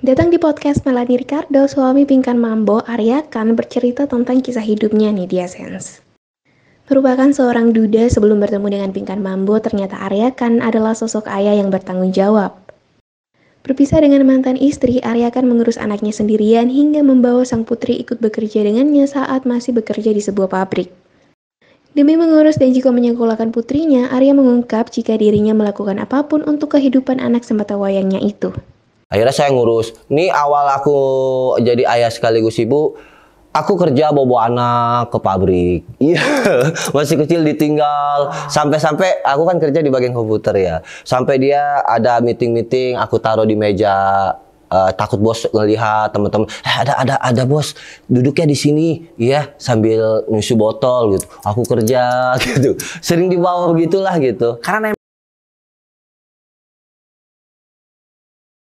Datang di podcast Melani Ricardo, suami Pingkan Mambo, Arya akan bercerita tentang kisah hidupnya nih di Essence. Merupakan seorang duda sebelum bertemu dengan Pingkan Mambo, ternyata Arya kan adalah sosok ayah yang bertanggung jawab. Berpisah dengan mantan istri, Arya akan mengurus anaknya sendirian hingga membawa sang putri ikut bekerja dengannya saat masih bekerja di sebuah pabrik. Demi mengurus dan jika menyekolahkan putrinya, Arya mengungkap jika dirinya melakukan apapun untuk kehidupan anak semata wayangnya itu. Akhirnya saya ngurus. ini awal aku jadi ayah sekaligus ibu, aku kerja bawa anak ke pabrik. Iya, masih kecil ditinggal. Sampai-sampai aku kan kerja di bagian komputer ya. Sampai dia ada meeting-meeting, aku taruh di meja. Uh, takut bos ngelihat teman-teman eh, ada ada ada bos duduknya di sini ya sambil nyusu botol gitu aku kerja gitu sering dibawa begitulah gitu karena